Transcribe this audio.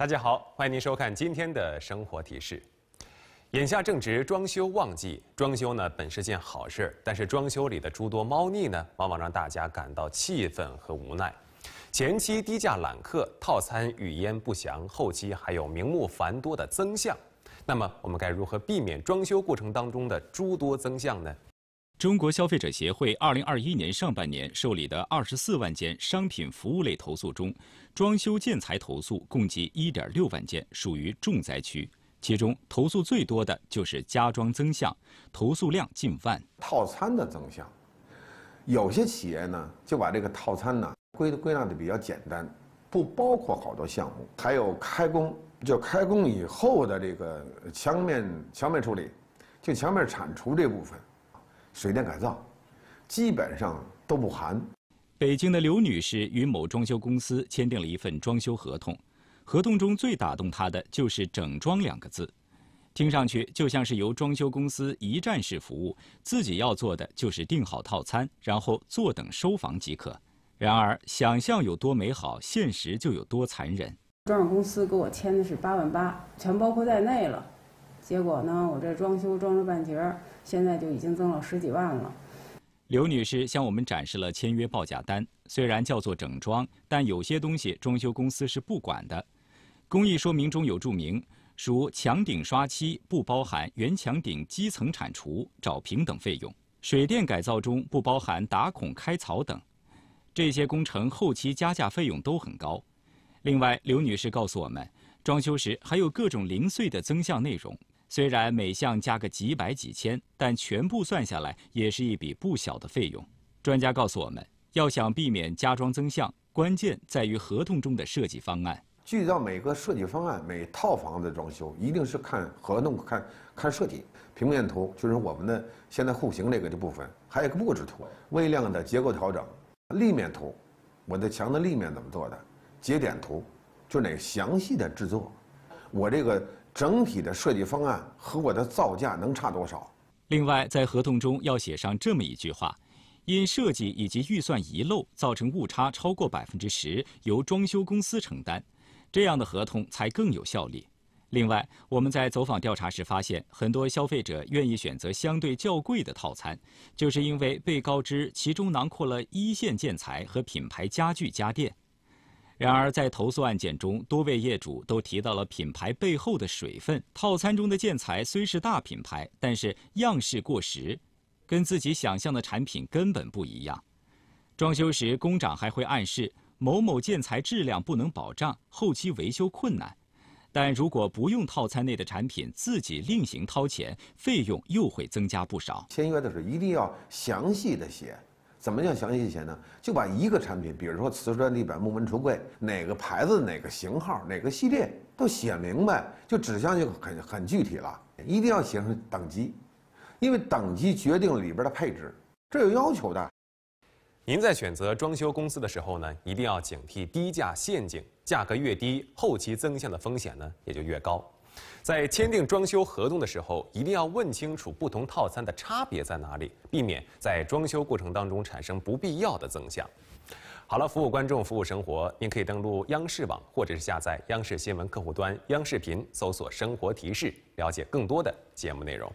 大家好，欢迎您收看今天的生活提示。眼下正值装修旺季，装修呢本是件好事但是装修里的诸多猫腻呢，往往让大家感到气愤和无奈。前期低价揽客、套餐语焉不详，后期还有名目繁多的增项。那么，我们该如何避免装修过程当中的诸多增项呢？中国消费者协会二零二一年上半年受理的二十四万件商品服务类投诉中，装修建材投诉共计一点六万件，属于重灾区。其中投诉最多的就是家装增项，投诉量近万。套餐的增项，有些企业呢就把这个套餐呢归归纳的比较简单，不包括好多项目。还有开工就开工以后的这个墙面墙面处理，就墙面铲除这部分。水电改造，基本上都不含。北京的刘女士与某装修公司签订了一份装修合同，合同中最打动她的就是“整装”两个字，听上去就像是由装修公司一站式服务，自己要做的就是订好套餐，然后坐等收房即可。然而，想象有多美好，现实就有多残忍。装修公司给我签的是八万八，全包括在内了。结果呢？我这装修装了半截儿，现在就已经增了十几万了。刘女士向我们展示了签约报价单。虽然叫做整装，但有些东西装修公司是不管的。工艺说明中有注明，属墙顶刷漆不包含原墙顶基层铲除、找平等费用；水电改造中不包含打孔、开槽等，这些工程后期加价费用都很高。另外，刘女士告诉我们，装修时还有各种零碎的增项内容。虽然每项加个几百几千，但全部算下来也是一笔不小的费用。专家告诉我们，要想避免加装增项，关键在于合同中的设计方案。具体到每个设计方案，每套房子装修，一定是看合同，看看设计平面图，就是我们的现在户型那个的部分，还有个布置图、微量的结构调整、立面图，我的墙的立面怎么做的、节点图，就那详细的制作，我这个。整体的设计方案和我的造价能差多少？另外，在合同中要写上这么一句话：因设计以及预算遗漏造成误差超过百分之十，由装修公司承担。这样的合同才更有效力。另外，我们在走访调查时发现，很多消费者愿意选择相对较贵的套餐，就是因为被告知其中囊括了一线建材和品牌家具家电。然而，在投诉案件中，多位业主都提到了品牌背后的水分。套餐中的建材虽是大品牌，但是样式过时，跟自己想象的产品根本不一样。装修时，工长还会暗示某某建材质量不能保障，后期维修困难。但如果不用套餐内的产品，自己另行掏钱，费用又会增加不少。签约的时候一定要详细的写。怎么叫详细写呢？就把一个产品，比如说瓷砖、地板、木门、橱柜，哪个牌子、哪个型号、哪个系列都写明白，就指向性很很具体了。一定要写上等级，因为等级决定里边的配置，这有要求的。您在选择装修公司的时候呢，一定要警惕低价陷阱，价格越低，后期增项的风险呢也就越高。在签订装修合同的时候，一定要问清楚不同套餐的差别在哪里，避免在装修过程当中产生不必要的增项。好了，服务观众，服务生活，您可以登录央视网，或者是下载央视新闻客户端、央视频，搜索“生活提示”，了解更多的节目内容。